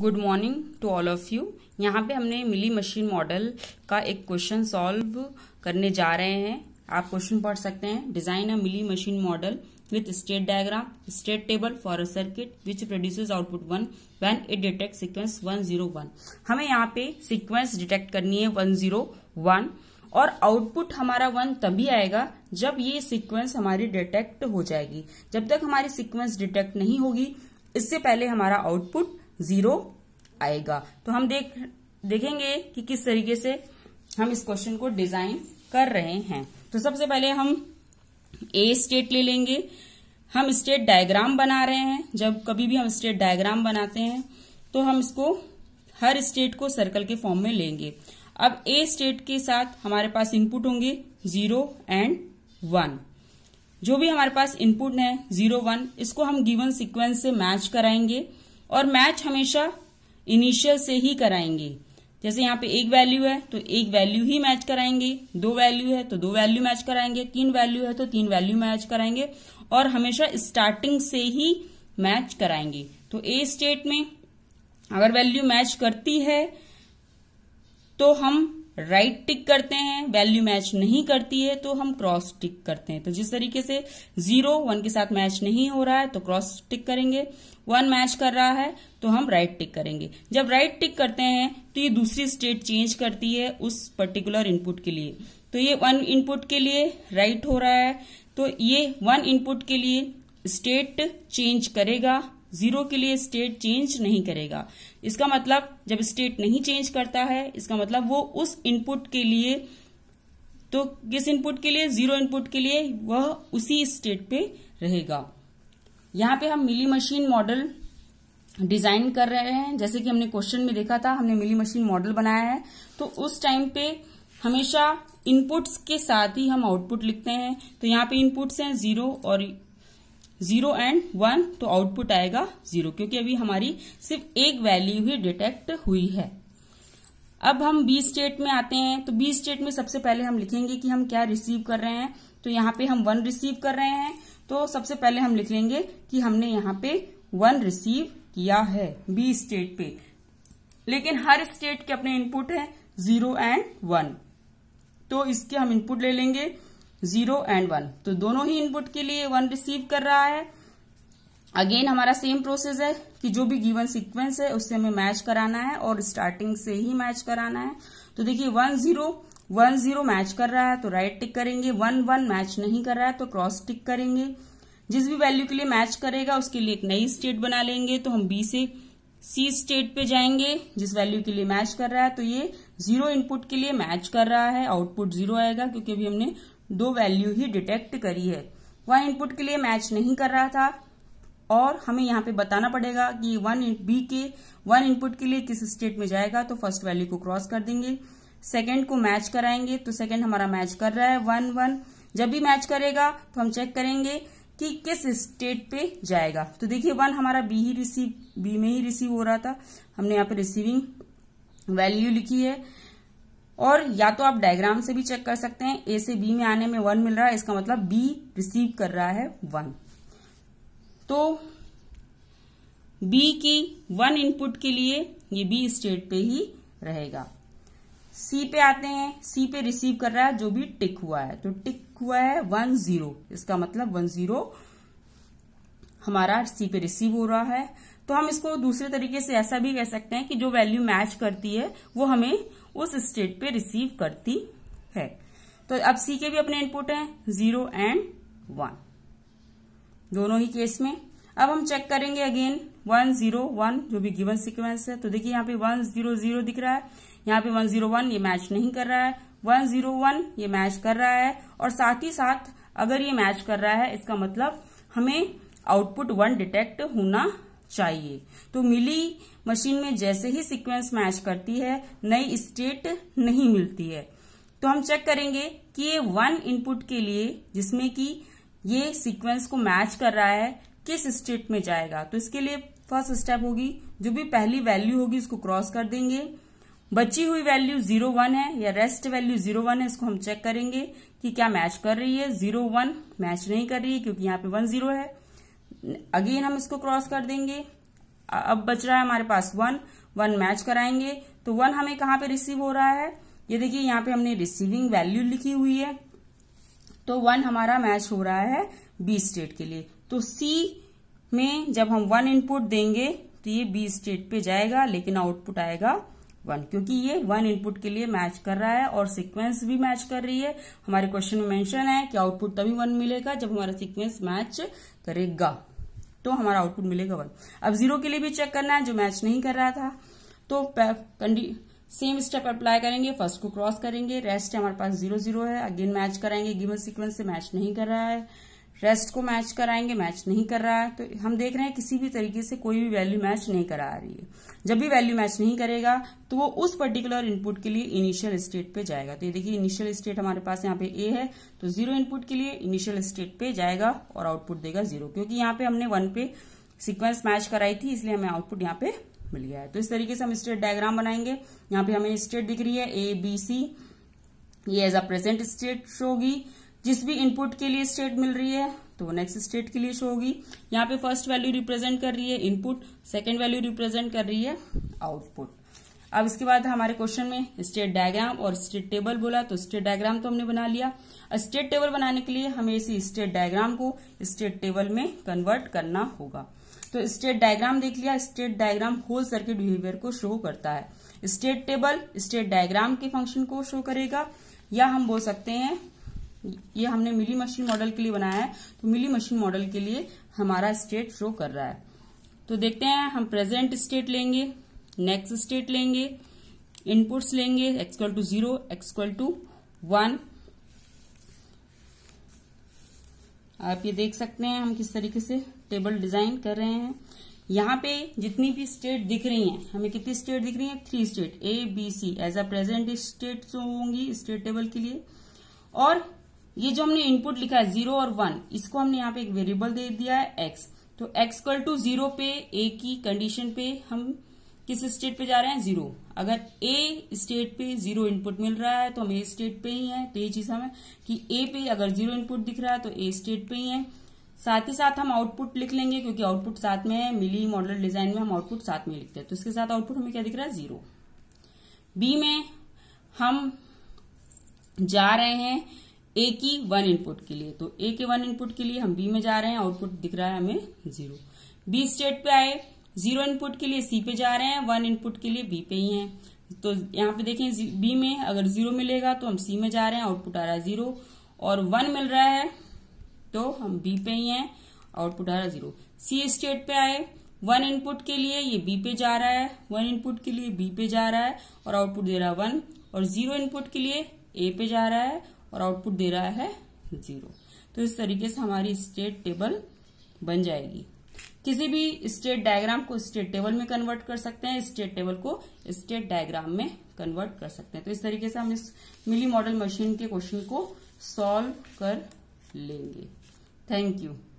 good morning to all of you यहाँ पे हमने मिली मशीन मॉडल का एक क्वेश्चन सॉल्व करने जा रहे हैं आप क्वेश्चन पढ़ सकते हैं design a Mealy machine model with state diagram state table for a circuit which produce output one when it detect sequence one zero one हमें यहाँ पे सिक्वेंस डिटेक्ट करनी है वन जीरो वन और आउटपुट हमारा वन तभी आएगा जब ये सिक्वेंस हमारी डिटेक्ट हो जाएगी जब तक हमारी सिक्वेंस डिटेक्ट नहीं होगी इससे पहले हमारा आउटपुट जीरो आएगा तो हम देख देखेंगे कि किस तरीके से हम इस क्वेश्चन को डिजाइन कर रहे हैं तो सबसे पहले हम ए स्टेट ले लेंगे हम स्टेट डायग्राम बना रहे हैं जब कभी भी हम स्टेट डायग्राम बनाते हैं तो हम इसको हर स्टेट को सर्कल के फॉर्म में लेंगे अब ए स्टेट के साथ हमारे पास इनपुट होंगे जीरो एंड वन जो भी हमारे पास इनपुट है जीरो वन इसको हम गिवन सीक्वेंस से मैच कराएंगे और मैच हमेशा इनिशियल से ही कराएंगे जैसे यहाँ पे एक वैल्यू है तो एक वैल्यू ही मैच कराएंगे दो वैल्यू है तो दो वैल्यू मैच कराएंगे तीन वैल्यू है तो तीन वैल्यू मैच कराएंगे और हमेशा स्टार्टिंग से ही मैच कराएंगे तो ए स्टेट में अगर वैल्यू मैच करती है तो हम राइट टिक करते हैं वैल्यू मैच नहीं करती है तो हम क्रॉस टिक करते हैं तो जिस तरीके से जीरो वन के साथ मैच नहीं हो रहा है तो क्रॉस टिक करेंगे वन मैच कर रहा है तो हम राइट टिक करेंगे जब राइट टिक करते हैं तो ये दूसरी स्टेट चेंज करती है उस पर्टिकुलर इनपुट के लिए तो ये वन इनपुट के लिए राइट हो रहा है तो ये वन इनपुट के लिए स्टेट चेंज करेगा जीरो के लिए स्टेट चेंज नहीं करेगा इसका मतलब जब स्टेट नहीं चेंज करता है इसका मतलब वो उस इनपुट के लिए तो किस इनपुट के लिए जीरो इनपुट के लिए वह उसी स्टेट पे रहेगा यहाँ पे हम मिली मशीन मॉडल डिजाइन कर रहे हैं जैसे कि हमने क्वेश्चन में देखा था हमने मिली मशीन मॉडल बनाया है तो उस टाइम पे हमेशा इनपुट्स के साथ ही हम आउटपुट लिखते हैं तो यहाँ पे इनपुट्स हैं जीरो और जीरो एंड वन तो आउटपुट आएगा जीरो क्योंकि अभी हमारी सिर्फ एक वैल्यू ही डिटेक्ट हुई है अब हम बी स्टेट में आते हैं तो बी स्टेट में सबसे पहले हम लिखेंगे कि हम क्या रिसीव कर रहे हैं तो यहाँ पे हम वन रिसीव कर रहे हैं तो सबसे पहले हम लिख लेंगे कि हमने यहाँ पे वन रिसीव किया है बी स्टेट पे लेकिन हर स्टेट के अपने इनपुट है जीरो एंड वन तो इसके हम इनपुट ले लेंगे जीरो एंड वन तो दोनों ही इनपुट के लिए वन रिसीव कर रहा है अगेन हमारा सेम प्रोसेस है कि जो भी गिवन सीक्वेंस है उससे हमें मैच कराना है और स्टार्टिंग से ही मैच कराना है तो देखिए one zero one zero match कर रहा है तो राइट टिक करेंगे वन वन मैच नहीं कर रहा है तो क्रॉस टिक करेंगे जिस भी वैल्यू के लिए मैच करेगा उसके लिए एक नई स्टेट बना लेंगे तो हम बी से सी स्टेट पे जाएंगे जिस वैल्यू के लिए मैच कर रहा है तो ये जीरो इनपुट के लिए मैच कर रहा है आउटपुट जीरो आएगा क्योंकि अभी हमने दो वैल्यू ही डिटेक्ट करी है वन इनपुट के लिए मैच नहीं कर रहा था और हमें यहाँ पे बताना पड़ेगा कि वन बी के वन इनपुट के लिए किस स्टेट में जाएगा तो फर्स्ट वैल्यू को क्रॉस कर देंगे सेकेंड को मैच कराएंगे तो सेकंड हमारा मैच कर रहा है वन वन जब भी मैच करेगा तो हम चेक करेंगे कि किस स्टेट पे जाएगा तो देखिए वन हमारा बी ही रिसीव बी में ही रिसीव हो रहा था हमने यहाँ पे रिसीविंग वैल्यू लिखी है और या तो आप डायग्राम से भी चेक कर सकते हैं ए से बी में आने में वन मिल रहा है इसका मतलब बी रिसीव कर रहा है वन तो बी की वन इनपुट के लिए ये बी स्टेट पे ही रहेगा सी पे आते हैं सी पे रिसीव कर रहा है जो भी टिक हुआ है तो टिक हुआ है वन जीरो इसका मतलब वन जीरो हमारा सी पे रिसीव हो रहा है तो हम इसको दूसरे तरीके से ऐसा भी कह सकते हैं कि जो वैल्यू मैच करती है वो हमें उस स्टेट पे रिसीव करती है तो अब सी के भी अपने इनपुट हैं जीरो एंड वन दोनों ही केस में अब हम चेक करेंगे अगेन वन जीरो वन जो भी गिवन सीक्वेंस है तो देखिए यहाँ पे वन जीरो जीरो दिख रहा है यहाँ पे वन जीरो वन ये मैच नहीं कर रहा है वन जीरो वन ये मैच कर रहा है और साथ ही साथ अगर ये मैच कर रहा है इसका मतलब हमें आउटपुट वन डिटेक्ट होना चाहिए तो मिली मशीन में जैसे ही सीक्वेंस मैच करती है नई स्टेट नहीं मिलती है तो हम चेक करेंगे कि ये वन इनपुट के लिए जिसमें कि ये सीक्वेंस को मैच कर रहा है किस स्टेट में जाएगा तो इसके लिए फर्स्ट स्टेप होगी जो भी पहली वैल्यू होगी उसको क्रॉस कर देंगे बची हुई वैल्यू जीरो वन है या रेस्ट वैल्यू जीरो वन है इसको हम चेक करेंगे कि क्या मैच कर रही है जीरो वन मैच नहीं कर रही है क्योंकि यहाँ पे वन जीरो है अगेन हम इसको क्रॉस कर देंगे अब बच रहा है हमारे पास वन वन मैच कराएंगे तो वन हमें कहाँ पे रिसीव हो रहा है ये देखिए यहां पे हमने रिसीविंग वैल्यू लिखी हुई है तो वन हमारा मैच हो रहा है बी स्टेट के लिए तो सी में जब हम वन इनपुट देंगे तो ये बी स्टेट पे जाएगा लेकिन आउटपुट आएगा वन क्योंकि ये वन इनपुट के लिए मैच कर रहा है और सीक्वेंस भी मैच कर रही है हमारे क्वेश्चन में मेंशन है कि आउटपुट तभी वन मिलेगा जब हमारा सीक्वेंस मैच करेगा तो हमारा आउटपुट मिलेगा वन अब जीरो के लिए भी चेक करना है जो मैच नहीं कर रहा था तो सेम स्टेप अप्लाई करेंगे फर्स्ट को क्रॉस करेंगे रेस्ट हमारे पास जीरो जीरो है अगेन मैच कराएंगे गिवन सीक्वेंस से मैच नहीं कर रहा है रेस्ट को मैच कराएंगे मैच नहीं कर रहा है तो हम देख रहे हैं किसी भी तरीके से कोई भी वैल्यू मैच नहीं करा रही है जब भी वैल्यू मैच नहीं करेगा तो वो उस पर्टिकुलर इनपुट के लिए इनिशियल स्टेट पे जाएगा तो ये देखिए इनिशियल स्टेट हमारे पास यहाँ पे ए है तो जीरो इनपुट के लिए इनिशियल स्टेट पे जाएगा और आउटपुट देगा जीरो क्योंकि यहाँ पे हमने वन पे सिक्वेंस मैच कराई थी इसलिए हमें आउटपुट यहाँ पे मिल गया है तो इस तरीके से हम स्टेट डायग्राम बनाएंगे यहाँ पे हमें स्टेट दिख रही है ए बी सी ये एज अ प्रेजेंट स्टेट होगी जिस भी इनपुट के लिए स्टेट मिल रही है तो नेक्स्ट स्टेट के लिए शो होगी यहाँ पे फर्स्ट वैल्यू रिप्रेजेंट कर रही है इनपुट सेकेंड वैल्यू रिप्रेजेंट कर रही है आउटपुट अब इसके बाद हमारे क्वेश्चन में स्टेट डायग्राम और स्टेट टेबल बोला तो स्टेट डायग्राम तो हमने बना लिया स्टेट टेबल बनाने के लिए हमें इसी स्टेट डायग्राम को स्टेट टेबल में कन्वर्ट करना होगा तो स्टेट डायग्राम देख लिया state diagram whole circuit behaviour को शो करता है स्टेट टेबल स्टेट डायग्राम के फंक्शन को शो करेगा या हम बोल सकते हैं ये हमने मिली मशीन मॉडल के लिए बनाया है तो मिली मशीन मॉडल के लिए हमारा स्टेट शो कर रहा है तो देखते हैं हम प्रेजेंट स्टेट लेंगे नेक्स्ट स्टेट लेंगे इनपुट्स लेंगे equal to zero equal to one आप ये देख सकते हैं हम किस तरीके से टेबल डिजाइन कर रहे हैं यहाँ पे जितनी भी स्टेट दिख रही हैं हमें कितनी स्टेट दिख रही हैं three state A B C as a present state होंगी स्टेट टेबल के लिए और ये जो हमने इनपुट लिखा है जीरो और वन इसको हमने यहाँ पे एक वेरिएबल दे दिया है एक्स तो एक्स कल टू जीरो पे ए की कंडीशन पे हम किस स्टेट पे जा रहे हैं जीरो अगर ए स्टेट पे जीरो इनपुट मिल रहा है तो हम ए स्टेट पे ही है तो ये चीज हमें कि ए पे अगर जीरो इनपुट दिख रहा है तो ए स्टेट पे ही है साथ ही साथ हम आउटपुट लिख लेंगे क्योंकि आउटपुट साथ में है मिली मॉडल डिजाइन में हम आउटपुट साथ में लिखते हैं तो इसके साथ आउटपुट हमें क्या दिख रहा है जीरो बी में हम जा रहे हैं ए की वन इनपुट के लिए तो ए के वन इनपुट के लिए हम बी में जा रहे हैं आउटपुट दिख रहा है हमें जीरो बी स्टेट पे आए जीरो इनपुट के लिए सी पे जा रहे हैं वन इनपुट के लिए बी पे ही है तो यहाँ पे देखें बी में अगर जीरो मिलेगा तो हम सी में जा रहे हैं आउटपुट आ रहा है जीरो और वन मिल रहा है तो हम बी पे ही हैं आउटपुट आ रहा है जीरो सी स्टेट पे आए वन इनपुट के लिए ये बी पे जा रहा है वन इनपुट के लिए बी पे जा रहा है और आउटपुट दे रहा है वन और जीरो इनपुट के लिए ए पे जा रहा है और आउटपुट दे रहा है जीरो तो इस तरीके से हमारी स्टेट टेबल बन जाएगी किसी भी स्टेट डायग्राम को स्टेट टेबल में कन्वर्ट कर सकते हैं स्टेट टेबल को स्टेट डायग्राम में कन्वर्ट कर सकते हैं तो इस तरीके से हम इस मिली मॉडल मशीन के क्वेश्चन को सॉल्व कर लेंगे थैंक यू